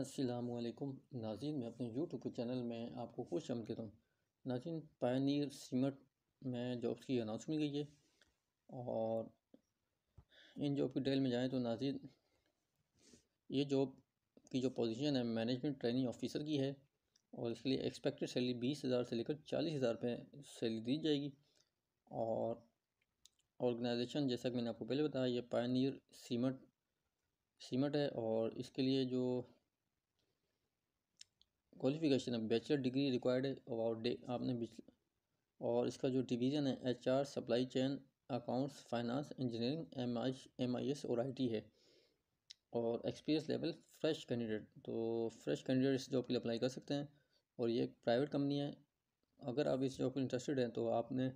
असलम नाजिन मैं अपने YouTube channel में आपको खुश आम कहता हूँ नाजिन पायनियर सीमट में जॉब्स की अनाउंसमेंट गई है और इन जॉब की डिटेल में जाएँ तो नाजिन ये जॉब की जो पोजीशन है मैनेजमेंट ट्रेनिंग ऑफिसर की है और इसके लिए एक्सपेक्टेड सैलरी बीस हज़ार से लेकर चालीस हज़ार रुपये सैलरी दी जाएगी और ऑर्गेनाइजेशन जैसा कि मैंने आपको पहले बताया ये पायनियर सीमट सीमट है और इसके लिए जो क्वालिफिकेशन है बैचलर डिग्री रिक्वायर्ड अबाउट आपने और इसका जो डिवीज़न है H R supply chain accounts finance engineering M I M I S और आई टी है और एक्सपीरियंस लेवल फ्रेश कैंडिडेट तो फ्रेश कैंडिडेट इस जॉब के लिए अप्लाई कर सकते हैं और ये एक प्राइवेट कंपनी है अगर आप इस जॉब में इंटरेस्टेड हैं तो आपने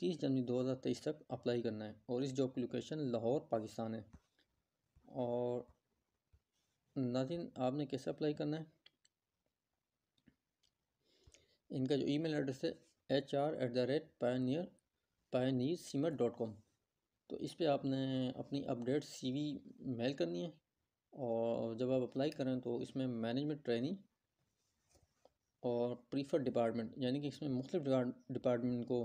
तीस जनवरी दो हज़ार तेईस तक अप्लाई करना है और इस जॉब की लोकेशन लाहौर पाकिस्तान है और नाजिन आपने कैसे अप्लाई करना है इनका जो ईमेल एड्रेस है H R at the rate pioneer pioneer seamer dot com तो इस पर आपने अपनी अपडेट सी वी मेल करनी है और जब आप अप्लाई करें तो इसमें मैनेजमेंट ट्रेनिंग और प्रीफर डिपार्टमेंट यानी कि इसमें मुख्तु डिपार्टमेंट को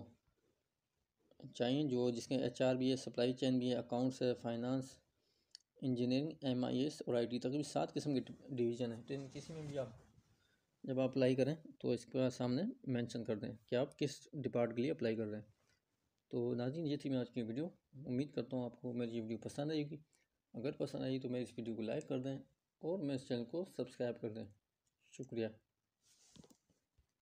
चाहिए जो जिसके एच आर भी है सप्लाई चैन भी है अकाउंट्स है finance engineering M I S और आई टी तकरीबन सात किस्म के डिवीज़न है तो इन किसी में भी आप जब आप अप्लाई करें तो इसके सामने मेंशन कर दें कि आप किस डिपार्ट के लिए अप्लाई कर रहे हैं तो नाजिन ये थी मैं आज की वीडियो उम्मीद करता हूँ आपको मेरी ये वीडियो पसंद आएगी अगर पसंद आई तो मेरी इस वीडियो को लाइक कर दें और मेरे चैनल को सब्सक्राइब कर दें शुक्रिया